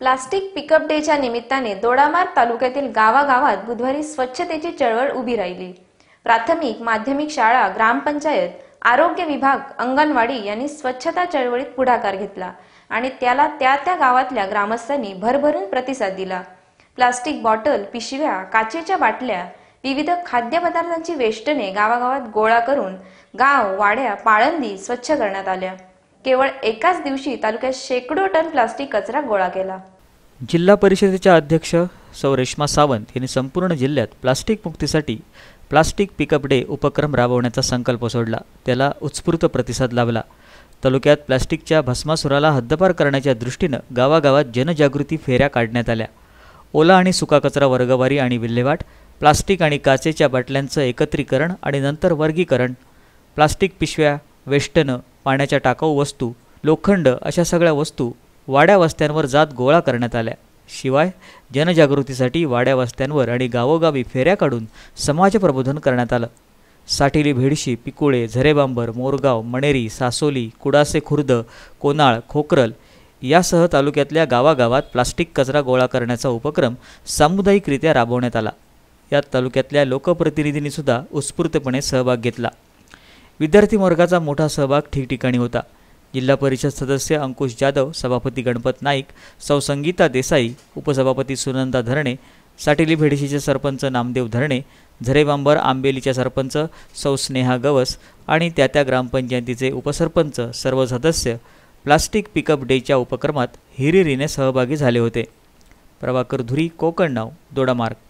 plastic pickup डेच्या निमित्ताने दोडामार तालुक्यातील गावागावात बुधवारी स्वच्छतेची चळवळ उभी राहिली प्राथमिक माध्यमिक शाळा ग्रामपंचायत आरोग्य विभाग अंगणवाडी यांनी स्वच्छता चळवळीत पुढाकार घेतला आणि त्याला त्या त्या गावातल्या ग्रामस्थांनी भरभरून प्रतिसाद दिला प्लास्टिक बॉटल पिशव्या काचेच्या बाटल्या विविध खाद्यपदार्थांची वेष्टने गावागावात गोळा करून गाव वाड्या पाळंदी स्वच्छ करण्यात आल्या केवळ एकाच दिवशी तालुक्यात शेकडो टन प्लास्टिक कचरा गोळा केला जिल्हा परिषदेच्या अध्यक्ष सौरेश्मा सावंत यांनी संपूर्ण जिल्ह्यात प्लास्टिक मुक्तीसाठी प्लास्टिक पिकअप डे उपक्रम राबवण्याचा संकल्प सोडला त्याला उत्स्फूर्त प्रतिसाद लाभला तालुक्यात प्लास्टिकच्या भस्मासुराला हद्दपार करण्याच्या दृष्टीनं गावागावात जनजागृती फेऱ्या काढण्यात आल्या ओला आणि सुका कचरा वर्गवारी आणि विल्हेवाट प्लास्टिक आणि काचेच्या बाटल्यांचं एकत्रीकरण आणि नंतर वर्गीकरण प्लास्टिक पिशव्या वेष्टनं पाण्याच्या टाकाऊ वस्तू लोखंड अशा सगळ्या वस्तू वाड्या वस्त्यांवर जात गोळा करण्यात आल्या शिवाय जनजागृतीसाठी वाड्या वस्त्यांवर आणि गावोगावी फेऱ्या काढून समाजप्रबोधन करण्यात आलं साठिली भेडशी पिकुळे झरेबांबर मोरगाव मणेरी सासोली कुडासे खुर्द कोनाळ खोकरल यासह तालुक्यातल्या गावागावात प्लास्टिक कचरा गोळा करण्याचा उपक्रम सामुदायिकरित्या राबवण्यात आला यात तालुक्यातल्या लोकप्रतिनिधींनीसुद्धा उत्स्फूर्तपणे सहभाग घेतला विद्यार्थी वर्गाचा मोठा सहभाग ठिकठिकाणी होता जिल्हा परिषद सदस्य अंकुश जाधव सभापती गणपत नाईक सौ संगीता देसाई उपसभापती सुनंदा धरणे साटेली भेडशीचे सरपंच नामदेव धरणे झरेबांबर आंबेलीच्या सरपंच सौ स्नेहा गवस आणि त्या त्या ग्रामपंचायतीचे उपसरपंच सर्व सदस्य प्लास्टिक पिकअप डेच्या उपक्रमात हिरिरीने सहभागी झाले होते प्रभाकर धुरी कोकण नाव दोडामार्ग